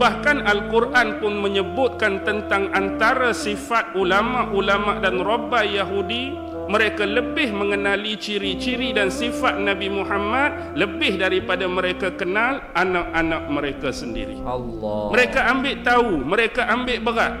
Bahkan Al-Quran pun menyebutkan tentang antara sifat ulama-ulama dan rabbah Yahudi mereka lebih mengenali ciri-ciri dan sifat Nabi Muhammad lebih daripada mereka kenal anak-anak mereka sendiri. Allah. Mereka ambil tahu, mereka ambil berat.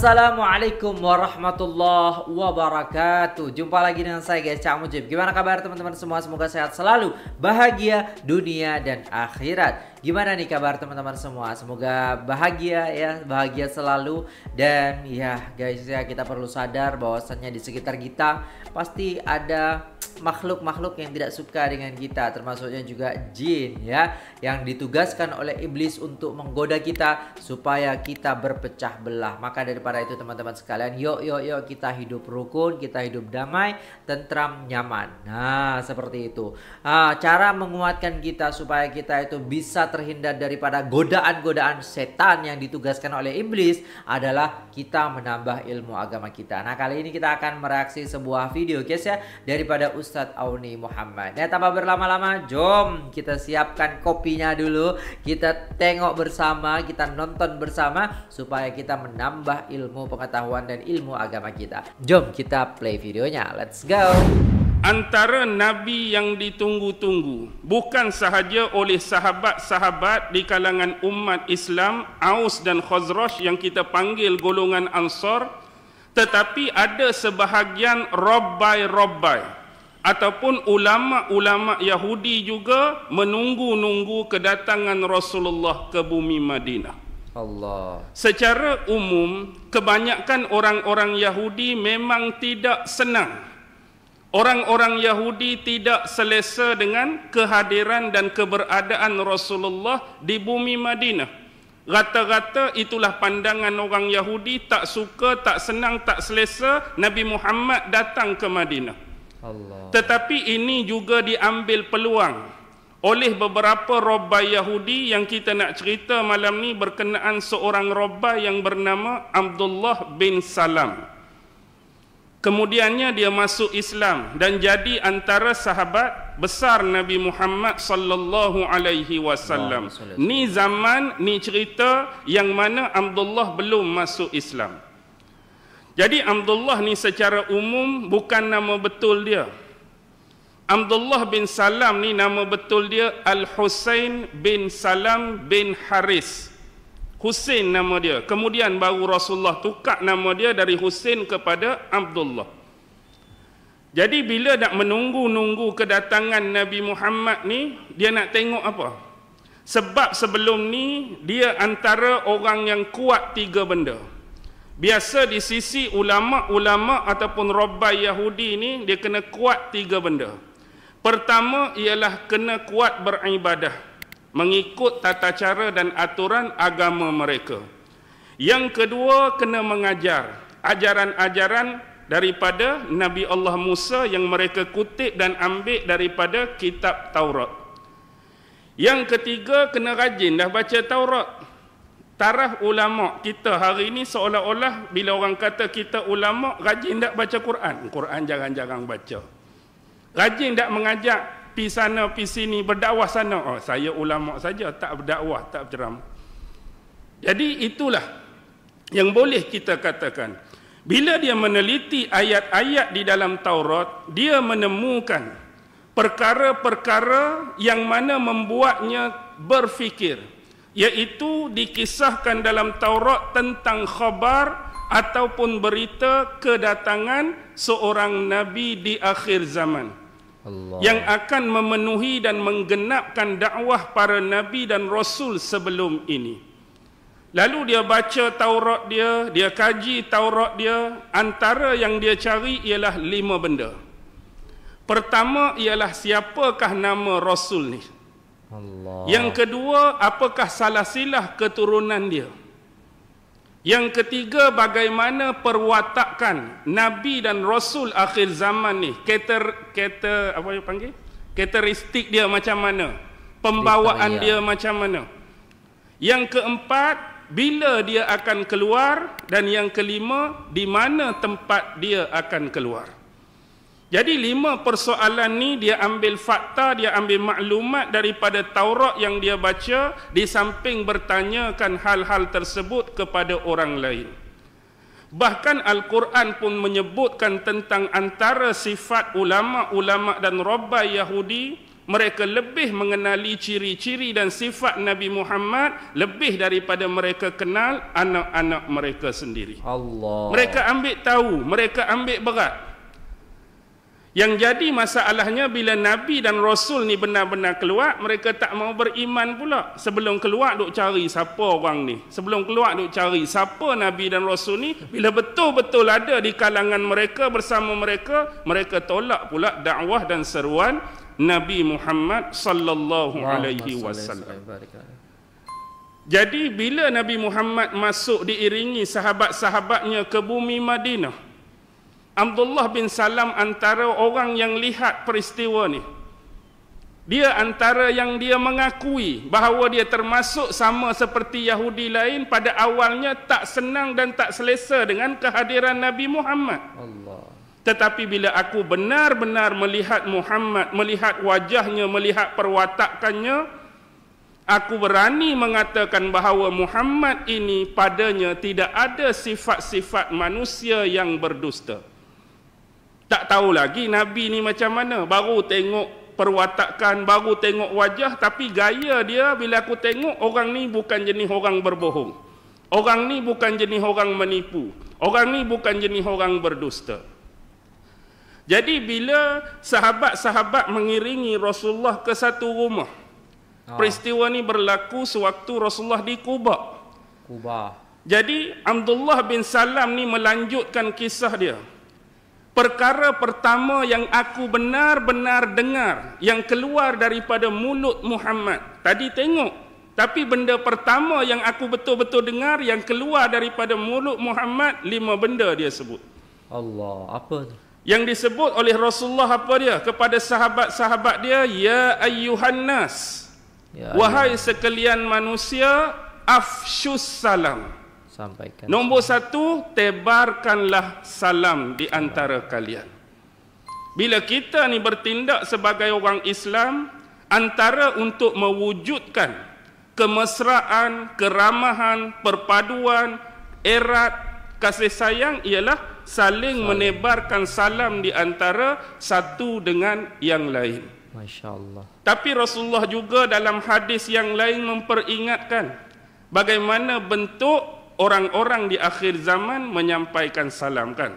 Assalamualaikum warahmatullahi wabarakatuh Jumpa lagi dengan saya guys Cak Mujib Gimana kabar teman-teman semua Semoga sehat selalu Bahagia dunia dan akhirat Gimana nih kabar teman-teman semua? Semoga bahagia ya, bahagia selalu dan ya guys ya kita perlu sadar bahwasannya di sekitar kita pasti ada makhluk-makhluk yang tidak suka dengan kita termasuknya juga jin ya yang ditugaskan oleh iblis untuk menggoda kita supaya kita berpecah belah maka daripada itu teman-teman sekalian yuk yuk yuk kita hidup rukun kita hidup damai tentram nyaman nah seperti itu nah, cara menguatkan kita supaya kita itu bisa terhindar daripada godaan-godaan setan yang ditugaskan oleh iblis adalah kita menambah ilmu agama kita. Nah, kali ini kita akan mereaksi sebuah video guys ya daripada Ustadz Auni Muhammad. Nah, tanpa berlama-lama, jom kita siapkan kopinya dulu. Kita tengok bersama, kita nonton bersama supaya kita menambah ilmu pengetahuan dan ilmu agama kita. Jom kita play videonya. Let's go. antara nabi yang ditunggu-tunggu bukan sahaja oleh sahabat-sahabat di kalangan umat Islam Aus dan Khazraj yang kita panggil golongan Ansar tetapi ada sebahagian rabbai-rabbai ataupun ulama-ulama Yahudi juga menunggu-nunggu kedatangan Rasulullah ke bumi Madinah. Allah. Secara umum, kebanyakan orang-orang Yahudi memang tidak senang Orang-orang Yahudi tidak selesa dengan kehadiran dan keberadaan Rasulullah di bumi Madinah. Rata-rata itulah pandangan orang Yahudi tak suka, tak senang, tak selesa Nabi Muhammad datang ke Madinah. Allah. Tetapi ini juga diambil peluang oleh beberapa robbah Yahudi yang kita nak cerita malam ni berkenaan seorang robbah yang bernama Abdullah bin Salam. Kemudiannya dia masuk Islam dan jadi antara sahabat besar Nabi Muhammad sallallahu alaihi wasallam. Ni zaman ni cerita yang mana Abdullah belum masuk Islam. Jadi Abdullah ni secara umum bukan nama betul dia. Abdullah bin Salam ni nama betul dia Al-Husain bin Salam bin Haris. Husin nama dia. Kemudian baru Rasulullah tukar nama dia dari Husin kepada Abdullah. Jadi bila nak menunggu-nunggu kedatangan Nabi Muhammad ni, dia nak tengok apa? Sebab sebelum ni dia antara orang yang kuat tiga benda. Biasa di sisi ulama-ulama ataupun rabbai Yahudi ni dia kena kuat tiga benda. Pertama ialah kena kuat beribadah mengikut tata cara dan aturan agama mereka. Yang kedua kena mengajar ajaran-ajaran daripada Nabi Allah Musa yang mereka kutip dan ambil daripada kitab Taurat. Yang ketiga kena rajin dah baca Taurat. Taraf ulama kita hari ini seolah-olah bila orang kata kita ulama rajin tak baca Quran. Quran jangan-jangan baca. Rajin tak mengajak pi sana pi sini berdakwah sana oh saya ulama saja tak berdakwah tak berceramah jadi itulah yang boleh kita katakan bila dia meneliti ayat-ayat di dalam Taurat dia menemukan perkara-perkara yang mana membuatnya berfikir yaitu dikisahkan dalam Taurat tentang khabar ataupun berita kedatangan seorang nabi di akhir zaman. Allah. yang akan memenuhi dan menggenapkan dakwah para nabi dan rasul sebelum ini. Lalu dia baca Taurat dia, dia kaji Taurat dia, antara yang dia cari ialah lima benda. Pertama ialah siapakah nama rasul ni? Allah. Yang kedua apakah salah silah keturunan dia? Yang ketiga bagaimana perwatakan nabi dan rasul akhir zaman ni kater kater apa yang panggil? Kateristik dia macam mana? Pembawaan dia macam mana? Yang keempat bila dia akan keluar dan yang kelima di mana tempat dia akan keluar? Jadi lima persoalan ni dia ambil fakta, dia ambil maklumat daripada Taurat yang dia baca di samping bertanyakan hal-hal tersebut kepada orang lain. Bahkan Al-Quran pun menyebutkan tentang antara sifat ulama-ulama dan rabbai Yahudi, mereka lebih mengenali ciri-ciri dan sifat Nabi Muhammad lebih daripada mereka kenal anak-anak mereka sendiri. Allah. Mereka ambil tahu, mereka ambil berat. Yang jadi masalahnya bila Nabi dan Rasul ni benar-benar keluar, mereka tak mau beriman pula. Sebelum keluar duk cari siapa orang ni. Sebelum keluar duk cari siapa Nabi dan Rasul ni. Bila betul-betul ada di kalangan mereka bersama mereka, mereka tolak pula dakwah dan seruan Nabi Muhammad sallallahu alaihi wasallam. Jadi bila Nabi Muhammad masuk diiringi sahabat-sahabatnya ke bumi Madinah, Abdullah bin Salam antara orang yang lihat peristiwa ni. Dia antara yang dia mengakui bahawa dia termasuk sama seperti Yahudi lain pada awalnya tak senang dan tak selesa dengan kehadiran Nabi Muhammad. Allah. Tetapi bila aku benar-benar melihat Muhammad, melihat wajahnya, melihat perwatakannya, aku berani mengatakan bahawa Muhammad ini padanya tidak ada sifat-sifat manusia yang berdusta. Tak tahu lagi Nabi ni macam mana. Baru tengok perwatakan, baru tengok wajah. Tapi gaya dia bila aku tengok orang ni bukan jenis orang berbohong. Orang ni bukan jenis orang menipu. Orang ni bukan jenis orang berdusta. Jadi bila sahabat-sahabat mengiringi Rasulullah ke satu rumah. Oh. Peristiwa ni berlaku sewaktu Rasulullah di Kuba. Kuba. Jadi Abdullah bin Salam ni melanjutkan kisah dia. Perkara pertama yang aku benar-benar dengar yang keluar daripada mulut Muhammad. Tadi tengok. Tapi benda pertama yang aku betul-betul dengar yang keluar daripada mulut Muhammad, lima benda dia sebut. Allah, apa tu? Yang disebut oleh Rasulullah apa dia? Kepada sahabat-sahabat dia, Ya ayyuhan Ya, Wahai sekalian manusia, afshus salam sampaikan. Nombor satu, tebarkanlah salam di antara kalian. Bila kita ni bertindak sebagai orang Islam, antara untuk mewujudkan kemesraan, keramahan, perpaduan, erat, kasih sayang ialah saling salam. menebarkan salam di antara satu dengan yang lain. Masya Allah. Tapi Rasulullah juga dalam hadis yang lain memperingatkan bagaimana bentuk orang-orang di akhir zaman menyampaikan salam kan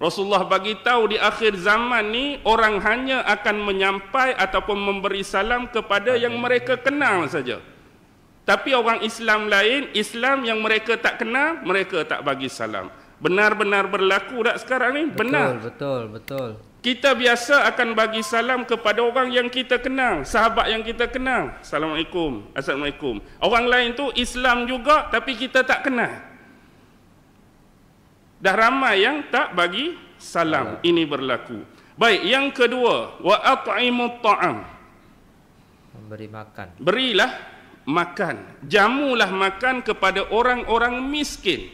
Rasulullah bagi tahu di akhir zaman ni orang hanya akan menyampai ataupun memberi salam kepada yang mereka kenal saja. Tapi orang Islam lain, Islam yang mereka tak kenal, mereka tak bagi salam. Benar-benar berlaku tak sekarang ni? Benar. Betul, betul, betul kita biasa akan bagi salam kepada orang yang kita kenal, sahabat yang kita kenal. Assalamualaikum. Assalamualaikum. Orang lain tu Islam juga tapi kita tak kenal. Dah ramai yang tak bagi salam. Ini berlaku. Baik, yang kedua, wa at'imu ta'am. Memberi makan. Berilah makan. Jamulah makan kepada orang-orang miskin.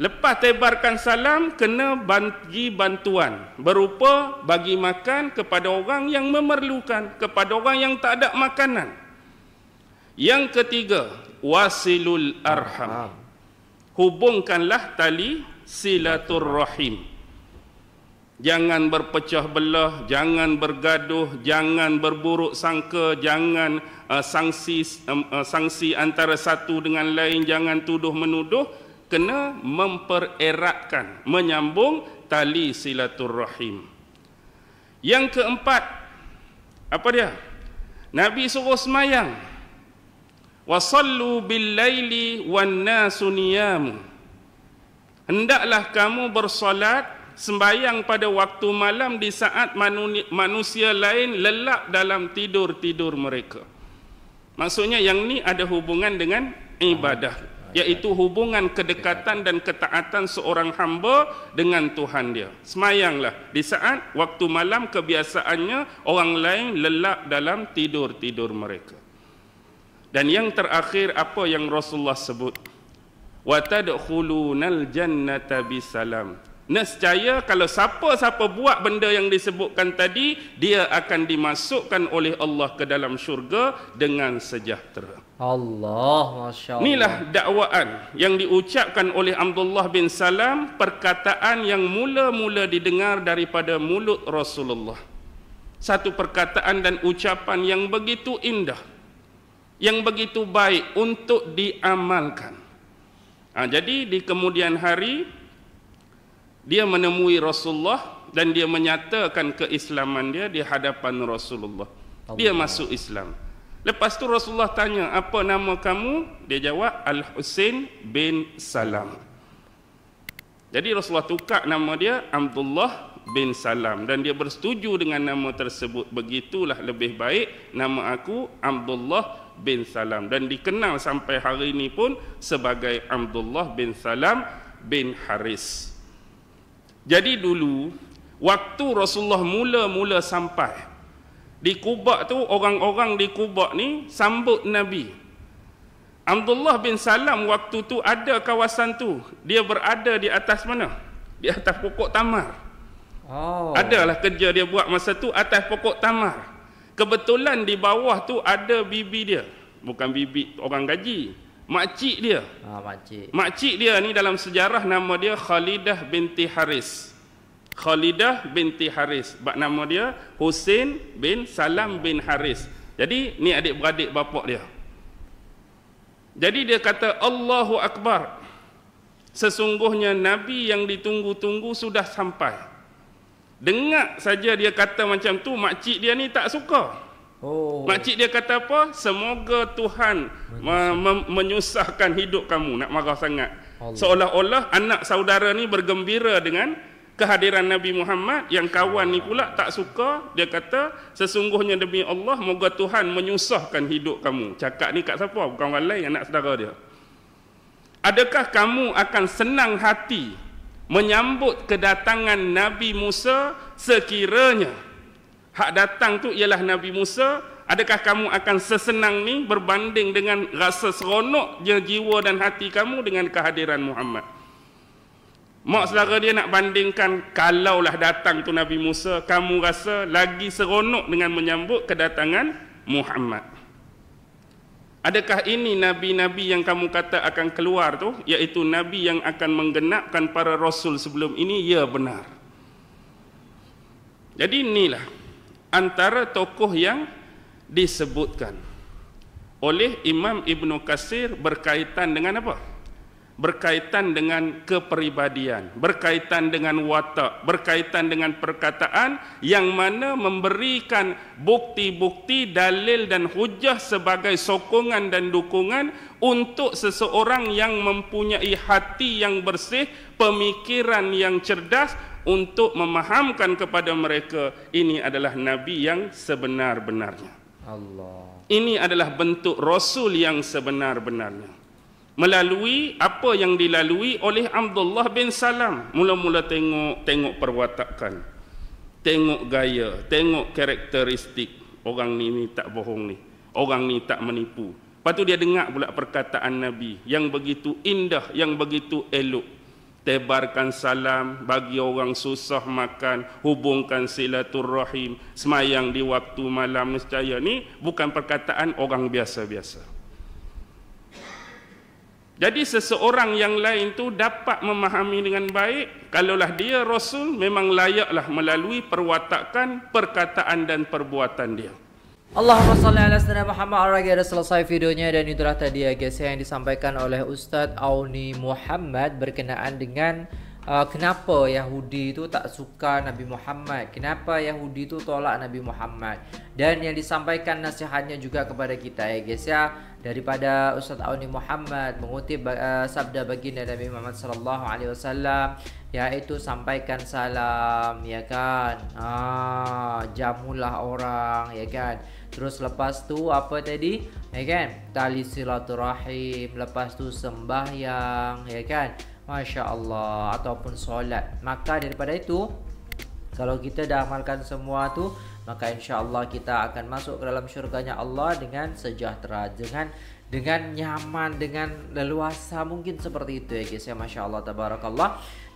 Lepas tebarkan salam, kena bagi bantuan. Berupa bagi makan kepada orang yang memerlukan, kepada orang yang tak ada makanan. Yang ketiga, wasilul arham. Hubungkanlah tali silaturrahim. Jangan berpecah belah, jangan bergaduh, jangan berburuk sangka, jangan uh, eh, sanksi, uh, eh, eh, sanksi antara satu dengan lain, jangan tuduh-menuduh kena mempereratkan menyambung tali silaturrahim yang keempat apa dia nabi suruh semayang wasallu billaili wan nasuniyam hendaklah kamu bersolat sembayang pada waktu malam di saat manusia lain lelap dalam tidur-tidur mereka maksudnya yang ni ada hubungan dengan ibadah iaitu hubungan kedekatan dan ketaatan seorang hamba dengan Tuhan dia. Semayanglah di saat waktu malam kebiasaannya orang lain lelap dalam tidur-tidur mereka. Dan yang terakhir apa yang Rasulullah sebut? Wa tadkhulunal jannata bisalam nescaya kalau siapa-siapa buat benda yang disebutkan tadi dia akan dimasukkan oleh Allah ke dalam syurga dengan sejahtera Allah Masya Allah inilah dakwaan yang diucapkan oleh Abdullah bin Salam perkataan yang mula-mula didengar daripada mulut Rasulullah satu perkataan dan ucapan yang begitu indah yang begitu baik untuk diamalkan ha, jadi di kemudian hari dia menemui Rasulullah dan dia menyatakan keislaman dia di hadapan Rasulullah. Dia masuk Islam. Lepas tu Rasulullah tanya, "Apa nama kamu?" Dia jawab, "Al-Husain bin Salam." Jadi Rasulullah tukar nama dia Abdullah bin Salam dan dia bersetuju dengan nama tersebut. Begitulah lebih baik nama aku Abdullah bin Salam dan dikenal sampai hari ini pun sebagai Abdullah bin Salam bin Haris. Jadi dulu waktu Rasulullah mula-mula sampai di Kubah tu orang-orang di Kubah ni sambut Nabi. Abdullah bin Salam waktu tu ada kawasan tu. Dia berada di atas mana? Di atas pokok tamar. Oh. Adalah kerja dia buat masa tu atas pokok tamar. Kebetulan di bawah tu ada bibi dia. Bukan bibi orang gaji makcik dia. Ha, makcik. makcik dia ni dalam sejarah nama dia Khalidah binti Haris. Khalidah binti Haris. Bak nama dia Hussein bin Salam bin Haris. Jadi ni adik-beradik bapak dia. Jadi dia kata Allahu Akbar. Sesungguhnya Nabi yang ditunggu-tunggu sudah sampai. Dengar saja dia kata macam tu, makcik dia ni tak suka. Oh. Makcik dia kata apa? Semoga Tuhan menyusahkan, menyusahkan hidup kamu. Nak marah sangat. Allah. Seolah-olah anak saudara ni bergembira dengan kehadiran Nabi Muhammad yang kawan ni pula tak suka dia kata sesungguhnya demi Allah moga Tuhan menyusahkan hidup kamu cakap ni kat siapa bukan walai anak saudara dia adakah kamu akan senang hati menyambut kedatangan Nabi Musa sekiranya hak datang tu ialah Nabi Musa adakah kamu akan sesenang ni berbanding dengan rasa seronok je jiwa dan hati kamu dengan kehadiran Muhammad mak saudara dia nak bandingkan kalaulah datang tu Nabi Musa kamu rasa lagi seronok dengan menyambut kedatangan Muhammad Adakah ini nabi-nabi yang kamu kata akan keluar tu iaitu nabi yang akan menggenapkan para rasul sebelum ini ya benar Jadi inilah antara tokoh yang disebutkan oleh Imam Ibn Qasir berkaitan dengan apa? Berkaitan dengan kepribadian, berkaitan dengan watak, berkaitan dengan perkataan yang mana memberikan bukti-bukti, dalil dan hujah sebagai sokongan dan dukungan untuk seseorang yang mempunyai hati yang bersih, pemikiran yang cerdas, untuk memahamkan kepada mereka ini adalah nabi yang sebenar-benarnya. Allah. Ini adalah bentuk rasul yang sebenar-benarnya. Melalui apa yang dilalui oleh Abdullah bin Salam, mula-mula tengok tengok perwatakan, tengok gaya, tengok karakteristik orang ni, ni tak bohong ni. Orang ni tak menipu. Lepas tu dia dengar pula perkataan Nabi yang begitu indah, yang begitu elok. Tebarkan salam bagi orang susah makan Hubungkan silaturrahim Semayang di waktu malam Niscaya ni bukan perkataan orang biasa-biasa Jadi seseorang yang lain tu dapat memahami dengan baik Kalaulah dia Rasul memang layaklah melalui perwatakan Perkataan dan perbuatan dia Allahumma salli ala sayyidina Muhammad. Alright guys, selesai videonya dan itulah tadi ya guys yang disampaikan oleh Ustaz Auni Muhammad berkenaan dengan uh, kenapa Yahudi itu tak suka Nabi Muhammad? Kenapa Yahudi itu tolak Nabi Muhammad? Dan yang disampaikan nasihatnya juga kepada kita ya guys ya daripada Ustaz Awni Muhammad mengutip uh, sabda baginda Nabi Muhammad sallallahu alaihi wasallam yaitu sampaikan salam ya kan ah jamulah orang ya kan terus lepas tu apa tadi ya kan tali silaturahim lepas tu sembahyang ya kan Masya Allah Ataupun solat Maka daripada itu Kalau kita dah amalkan semua tu Maka insya Allah kita akan masuk ke dalam syurganya Allah Dengan sejahtera Dengan dengan nyaman Dengan leluasa Mungkin seperti itu ya guys ya Masya Allah Tabarakallah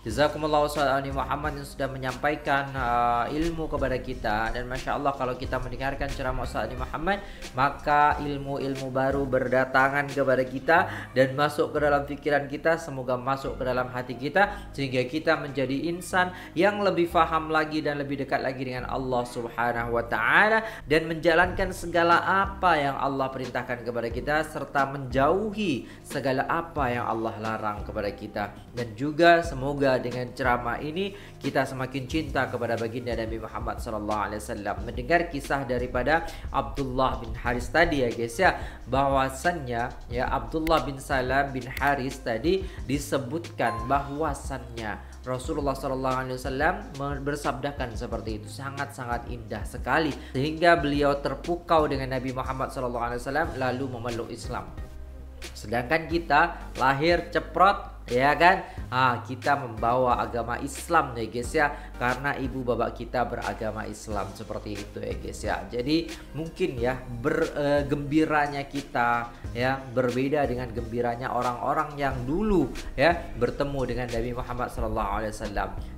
Jazakumullah Ustaz Muhammad yang sudah menyampaikan uh, ilmu kepada kita dan Masya Allah kalau kita mendengarkan ceramah Ustaz Muhammad maka ilmu-ilmu baru berdatangan kepada kita dan masuk ke dalam fikiran kita semoga masuk ke dalam hati kita sehingga kita menjadi insan yang lebih faham lagi dan lebih dekat lagi dengan Allah Subhanahu wa taala dan menjalankan segala apa yang Allah perintahkan kepada kita serta menjauhi segala apa yang Allah larang kepada kita dan juga semoga dengan ceramah ini kita semakin cinta kepada baginda Nabi Muhammad sallallahu alaihi wasallam. Mendengar kisah daripada Abdullah bin Haris tadi ya guys ya, bahwasannya ya Abdullah bin Salam bin Haris tadi disebutkan bahwasannya Rasulullah Shallallahu Alaihi Wasallam bersabdakan seperti itu sangat-sangat indah sekali sehingga beliau terpukau dengan Nabi Muhammad Shallallahu Alaihi Wasallam lalu memeluk Islam. Sedangkan kita lahir ceprot ya kan? Ha, kita membawa agama Islam ya guys ya karena ibu bapak kita beragama Islam seperti itu ya guys ya. Jadi mungkin ya bergembiranya e, kita ya berbeda dengan gembiranya orang-orang yang dulu ya bertemu dengan Nabi Muhammad SAW.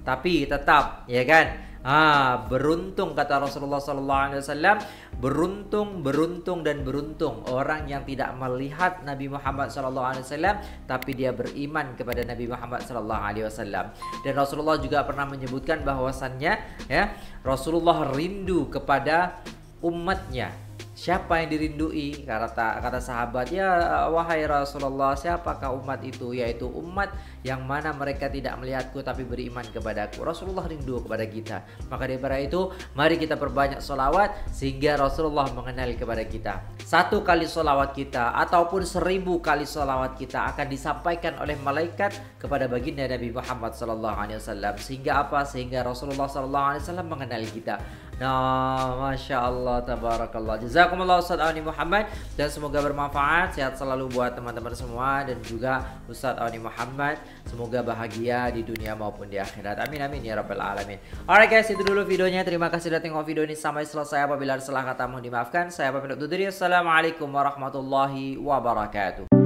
Tapi tetap ya kan Ah beruntung kata Rasulullah sallallahu alaihi wasallam, beruntung, beruntung dan beruntung orang yang tidak melihat Nabi Muhammad sallallahu alaihi wasallam tapi dia beriman kepada Nabi Muhammad sallallahu alaihi wasallam. Dan Rasulullah juga pernah menyebutkan bahwasannya ya, Rasulullah rindu kepada umatnya siapa yang dirindui kata kata sahabat ya wahai Rasulullah siapakah umat itu yaitu umat yang mana mereka tidak melihatku tapi beriman kepadaku Rasulullah rindu kepada kita maka daripada itu mari kita perbanyak solawat sehingga Rasulullah mengenal kepada kita satu kali solawat kita ataupun seribu kali solawat kita akan disampaikan oleh malaikat kepada baginda Nabi Muhammad SAW sehingga apa sehingga Rasulullah SAW mengenal kita Nah, ya, Masya Allah Tabarakallah Jazakumullah Ustaz Awni Muhammad Dan semoga bermanfaat Sehat selalu buat teman-teman semua Dan juga Ustaz Awni Muhammad Semoga bahagia di dunia maupun di akhirat Amin amin ya Rabbal Alamin Alright guys itu dulu videonya Terima kasih sudah tengok video ini sampai selesai Apabila ada salah kata mohon dimaafkan Saya pamit untuk diri Assalamualaikum warahmatullahi wabarakatuh